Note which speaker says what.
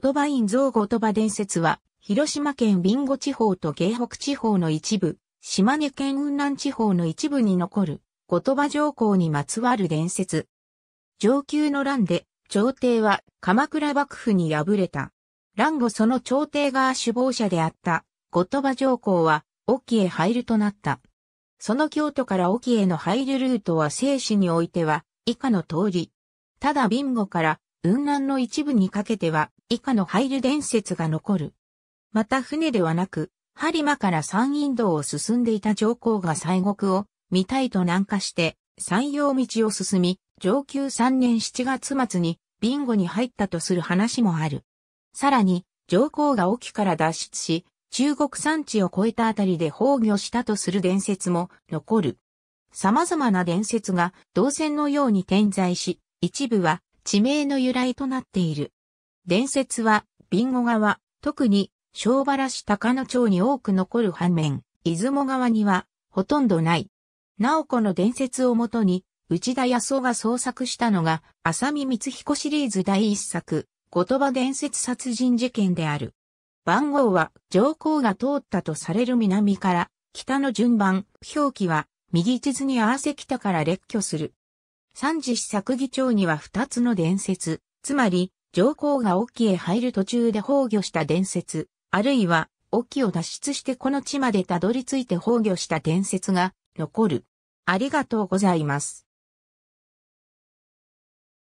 Speaker 1: 言葉院イン像ゴト伝説は、広島県備後地方と京北地方の一部、島根県雲南地方の一部に残る、後鳥羽上皇にまつわる伝説。上級の乱で、朝廷は鎌倉幕府に敗れた。乱後その朝廷が首謀者であった、後鳥羽上皇は、沖へ入るとなった。その京都から沖への入るルートは生死においては、以下の通り。ただビンゴから、雲南の一部にかけては、以下の入る伝説が残る。また船ではなく、播磨から山陰道を進んでいた上皇が西国を見たいと南下して、山陽道を進み、上級3年7月末にビンゴに入ったとする話もある。さらに、上皇が沖から脱出し、中国山地を越えたあたりで崩御したとする伝説も残る。様々な伝説が銅線のように点在し、一部は地名の由来となっている。伝説は、ビンゴ川、特に、小原市高野町に多く残る反面、出雲川には、ほとんどない。なおこの伝説をもとに、内田康夫が創作したのが、浅見光彦シリーズ第一作、言葉伝説殺人事件である。番号は、上皇が通ったとされる南から、北の順番、表記は、右地図に合わせ北から列挙する。三次試作議町には二つの伝説、つまり、上皇が沖へ入る途中で崩御した伝説、あるいは、沖を脱出してこの地までたどり着いて崩御した伝説が残る。ありがとうございます。